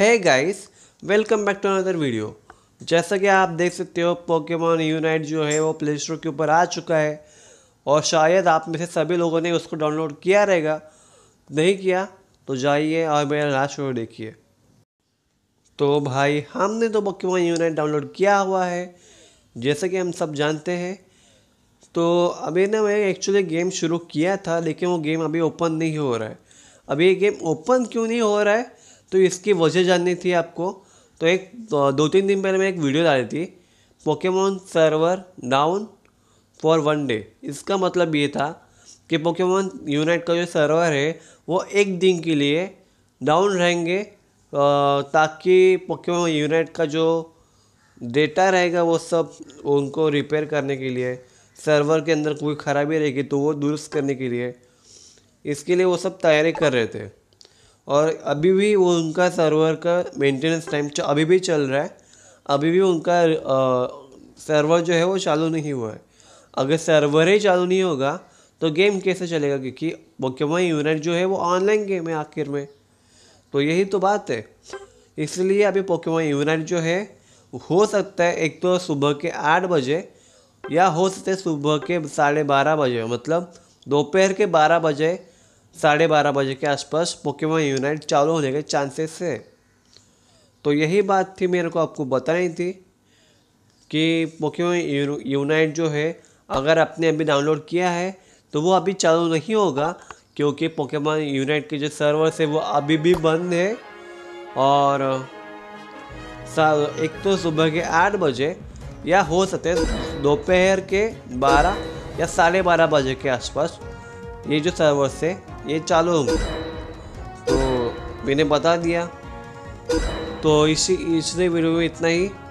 है guys welcome back to another video जैसा कि आप देख सकते हो पोकेमॉन यूनाइट जो है वो प्ले स्टोर के ऊपर आ चुका है और शायद आप में से सभी लोगों ने उसको डाउनलोड किया रहेगा नहीं किया तो जाइए और मेरा लास्ट वीडियो देखिए तो भाई हमने तो पोकेमॉन यूनाइट डाउनलोड किया हुआ है जैसा कि हम सब जानते हैं तो अभी ना मैं एक्चुअली गेम शुरू किया था लेकिन वो गेम अभी ओपन नहीं हो रहा है अभी ये गेम ओपन क्यों नहीं हो रहा है तो इसकी वजह जाननी थी आपको तो एक दो तीन दिन पहले मैं एक वीडियो डाली थी Pokemon server down for one day इसका मतलब ये था कि पोकेमोन यूनाइट का जो सर्वर है वो एक दिन के लिए डाउन रहेंगे ताकि पोकेमोन यूनाइट का जो डेटा रहेगा वो सब उनको रिपेयर करने के लिए सर्वर के अंदर कोई ख़राबी रहेगी तो वो दुरुस्त करने के लिए इसके लिए वो सब तैयारी कर रहे थे और अभी भी वो उनका सर्वर का मेंटेनेंस टाइम अभी भी चल रहा है अभी भी उनका सर्वर जो है वो चालू नहीं हुआ है अगर सर्वर ही चालू नहीं होगा तो गेम कैसे चलेगा क्योंकि पोकेमोन यूनिट जो है वो ऑनलाइन गेम है आखिर में तो यही तो बात है इसलिए अभी पोकेमोन यूनिट जो है हो सकता है एक तो सुबह के आठ बजे या हो सकता है सुबह के साढ़े बारह बजे मतलब दोपहर के बारह बजे साढ़े बारह बजे के आसपास पोकेमोन यूनाइट चालू होने के चांसेस है तो यही बात थी मेरे को आपको बतानी थी कि पोकेमोन यूनाइट जो है अगर आपने अभी डाउनलोड किया है तो वो अभी चालू नहीं होगा क्योंकि पोकेमोन यूनाइट के जो सर्वर है वो अभी भी बंद है और एक तो सुबह के आठ बजे या हो सकते दोपहर के बारह या साढ़े बारह बजे के आसपास ये जो सर्वर्स है ये चालू होंगे तो मैंने बता दिया तो इसी इसने वीडियो में इतना ही